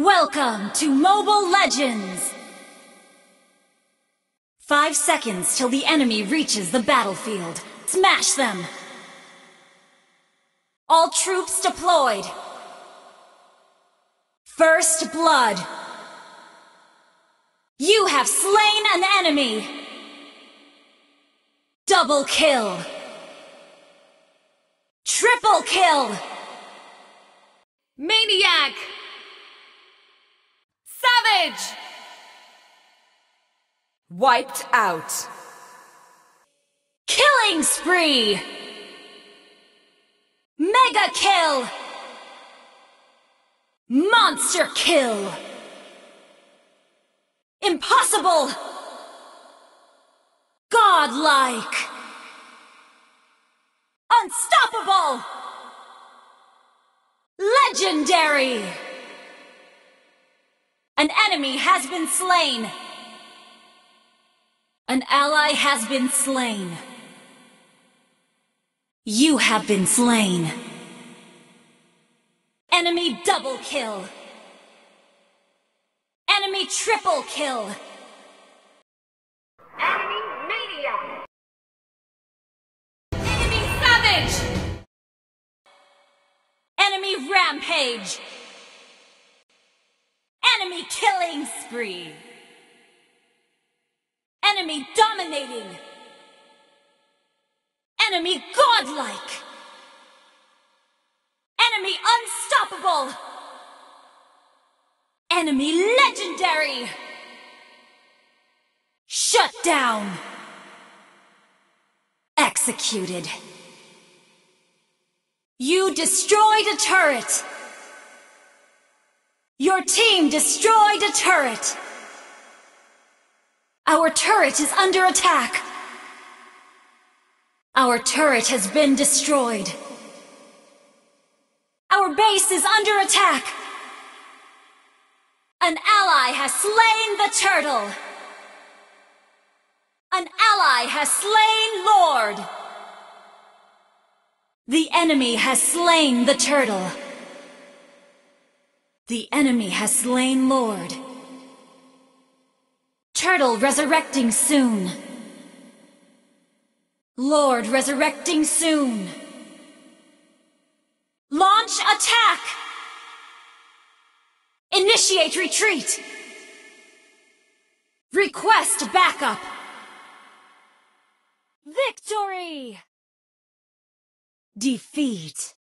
Welcome to Mobile Legends! Five seconds till the enemy reaches the battlefield. Smash them! All troops deployed! First blood! You have slain an enemy! Double kill! Triple kill! Maniac! Wiped out. Killing spree! Mega kill! Monster kill! Impossible! Godlike! Unstoppable! Legendary! An enemy has been slain! An ally has been slain. You have been slain. Enemy double kill. Enemy triple kill. Enemy maniac. Enemy savage. Enemy rampage. Enemy killing spree. Enemy dominating. Enemy godlike. Enemy unstoppable. Enemy legendary. Shut down. Executed. You destroyed a turret. Your team destroyed a turret! Our turret is under attack! Our turret has been destroyed! Our base is under attack! An ally has slain the turtle! An ally has slain Lord! The enemy has slain the turtle! The enemy has slain Lord. Turtle resurrecting soon. Lord resurrecting soon. Launch attack! Initiate retreat! Request backup! Victory! Defeat!